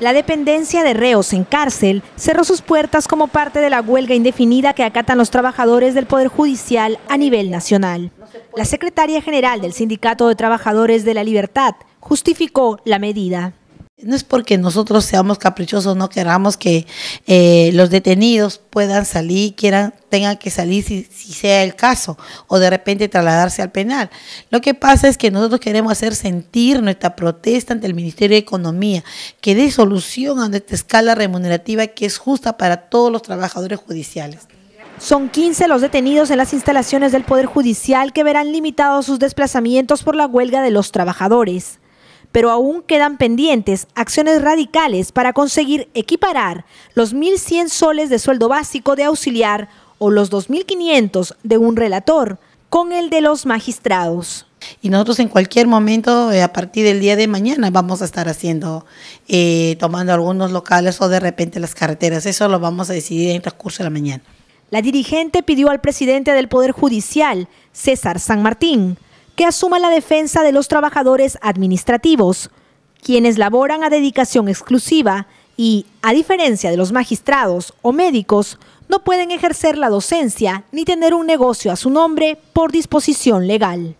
La dependencia de reos en cárcel cerró sus puertas como parte de la huelga indefinida que acatan los trabajadores del Poder Judicial a nivel nacional. La secretaria general del Sindicato de Trabajadores de la Libertad justificó la medida. No es porque nosotros seamos caprichosos, no queramos que eh, los detenidos puedan salir, quieran, tengan que salir si, sea el caso, o de repente trasladarse al penal. Lo que pasa es que nosotros queremos hacer sentir nuestra protesta ante el Ministerio de Economía, que dé solución a nuestra escala remunerativa que es justa para todos los trabajadores judiciales. Son 15 los detenidos en las instalaciones del Poder Judicial que verán limitados sus desplazamientos por la huelga de los trabajadores pero aún quedan pendientes acciones radicales para conseguir equiparar los 1.100 soles de sueldo básico de auxiliar o los 2.500 de un relator con el de los magistrados. Y nosotros en cualquier momento, eh, a partir del día de mañana, vamos a estar haciendo, eh, tomando algunos locales o de repente las carreteras. Eso lo vamos a decidir en el transcurso de la mañana. La dirigente pidió al presidente del Poder Judicial, César San Martín, que asuma la defensa de los trabajadores administrativos, quienes laboran a dedicación exclusiva y, a diferencia de los magistrados o médicos, no pueden ejercer la docencia ni tener un negocio a su nombre por disposición legal.